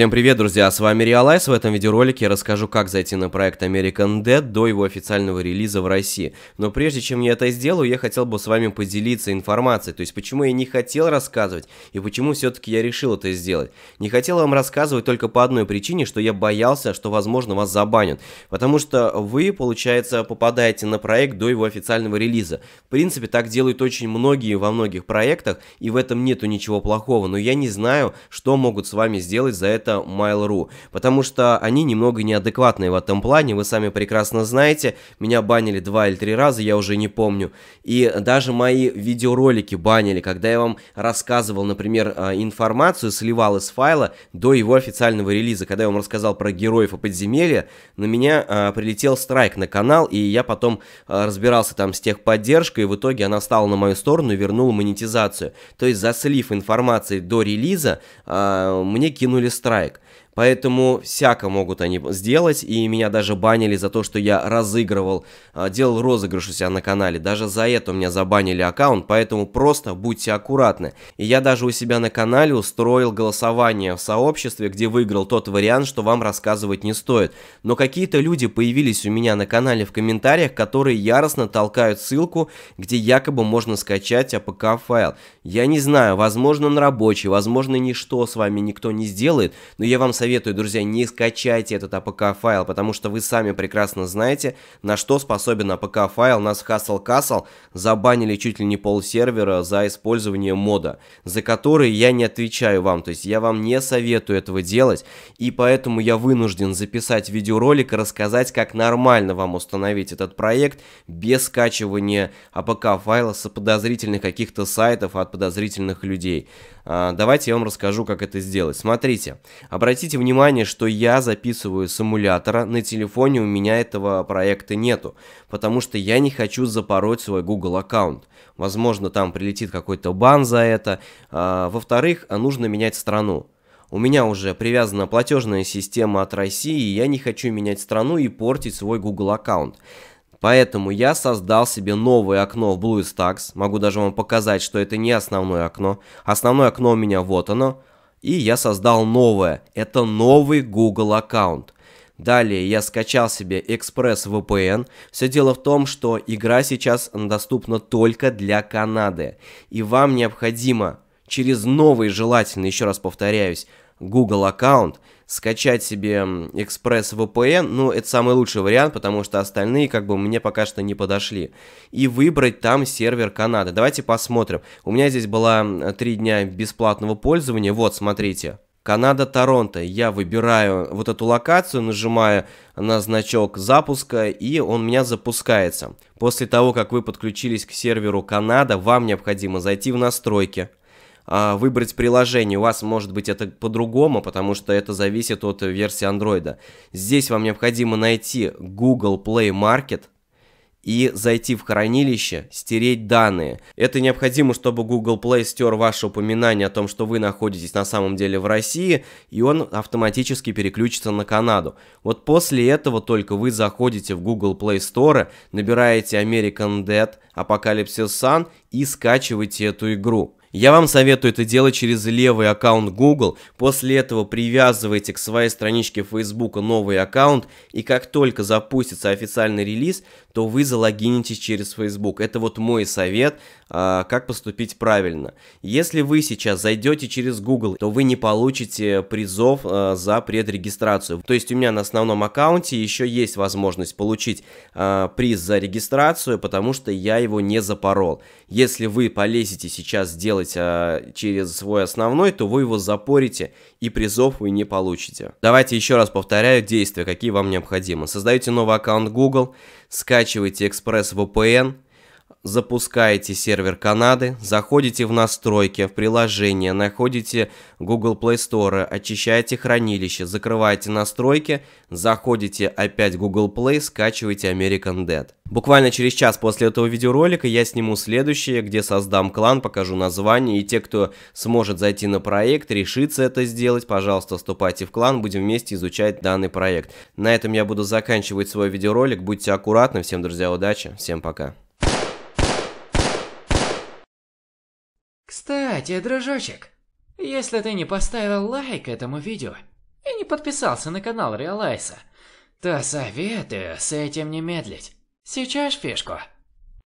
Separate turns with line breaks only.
Всем привет, друзья, с вами Реалайз. В этом видеоролике я расскажу, как зайти на проект American Dead до его официального релиза в России. Но прежде чем я это сделаю, я хотел бы с вами поделиться информацией, то есть почему я не хотел рассказывать и почему все-таки я решил это сделать. Не хотел вам рассказывать только по одной причине, что я боялся, что возможно вас забанят, потому что вы, получается, попадаете на проект до его официального релиза. В принципе, так делают очень многие во многих проектах, и в этом нету ничего плохого, но я не знаю, что могут с вами сделать за это сайта Mail.ru, потому что они немного неадекватные в этом плане, вы сами прекрасно знаете, меня банили два или три раза, я уже не помню, и даже мои видеоролики банили, когда я вам рассказывал, например, а, информацию, сливал из файла до его официального релиза, когда я вам рассказал про героев и подземелья, на меня а, прилетел страйк на канал, и я потом а, разбирался там с техподдержкой, и в итоге она стала на мою сторону и вернула монетизацию. То есть за слив информации до релиза а, мне кинули страйк. like Поэтому всяко могут они сделать, и меня даже банили за то, что я разыгрывал, а, делал розыгрыш у себя на канале. Даже за это у меня забанили аккаунт, поэтому просто будьте аккуратны. И я даже у себя на канале устроил голосование в сообществе, где выиграл тот вариант, что вам рассказывать не стоит. Но какие-то люди появились у меня на канале в комментариях, которые яростно толкают ссылку, где якобы можно скачать APK-файл. Я не знаю, возможно он рабочий, возможно ничто с вами никто не сделает, но я вам советую, друзья, не скачайте этот APK-файл, потому что вы сами прекрасно знаете, на что способен APK-файл. Нас Хасл Касл забанили чуть ли не пол сервера за использование мода, за который я не отвечаю вам. То есть я вам не советую этого делать, и поэтому я вынужден записать видеоролик и рассказать, как нормально вам установить этот проект без скачивания APK-файла с подозрительных каких-то сайтов от подозрительных людей. А, давайте я вам расскажу, как это сделать. Смотрите, обратите внимание, что я записываю с эмулятора, на телефоне у меня этого проекта нету, потому что я не хочу запороть свой Google аккаунт. Возможно, там прилетит какой-то бан за это. А, во-вторых, нужно менять страну. У меня уже привязана платежная система от России, и я не хочу менять страну и портить свой Google аккаунт. Поэтому я создал себе новое окно в BlueStacks. Могу даже вам показать, что это не основное окно. Основное окно у меня вот оно. И я создал новое. Это новый Google аккаунт. Далее я скачал себе Express VPN. Все дело в том, что игра сейчас доступна только для Канады. И вам необходимо через новый желательно, еще раз повторяюсь, Google аккаунт, скачать себе Express VPN, ну это самый лучший вариант, потому что остальные как бы мне пока что не подошли. И выбрать там сервер Канады. Давайте посмотрим. У меня здесь было 3 дня бесплатного пользования. Вот, смотрите. Канада, Торонто. Я выбираю вот эту локацию, нажимаю на значок запуска, и он у меня запускается. После того, как вы подключились к серверу Канада, вам необходимо зайти в настройки. А, выбрать приложение. У вас может быть это по-другому, потому что это зависит от э, версии Android. Здесь вам необходимо найти Google Play Market, и зайти в хранилище, стереть данные. Это необходимо, чтобы Google Play стер ваше упоминание о том, что вы находитесь на самом деле в России, и он автоматически переключится на Канаду. Вот после этого только вы заходите в Google Play Store, набираете American Dead Apocalypse Sun и скачиваете эту игру. Я вам советую это делать через левый аккаунт Google, после этого привязывайте к своей страничке Facebook новый аккаунт, и как только запустится официальный релиз, то вы залогинитесь через Facebook. Это вот мой совет, а, как поступить правильно. Если вы сейчас зайдете через Google, то вы не получите призов а, за предрегистрацию. То есть у меня на основном аккаунте еще есть возможность получить а, приз за регистрацию, потому что я его не запорол. Если вы полезете сейчас сделать делать а, через свой основной, то вы его запорите и призов вы не получите. Давайте еще раз повторяю действия, какие вам необходимы. Создаете новый аккаунт Google, скачиваете Express VPN – запускаете сервер Канады, заходите в настройки, в приложение, находите Google Play Store, очищаете хранилище, закрываете настройки, заходите опять в Google Play, скачиваете American Dead. Буквально через час после этого видеоролика я сниму следующее, где создам клан, покажу название, и те, кто сможет зайти на проект, решится это сделать, пожалуйста, вступайте в клан, будем вместе изучать данный проект. На этом я буду заканчивать свой видеоролик, будьте аккуратны, всем, друзья, удачи, всем пока. Кстати, дружочек, если ты не поставил лайк этому видео и не подписался на канал Реалайса, то советую с этим не медлить. Сейчас фишку.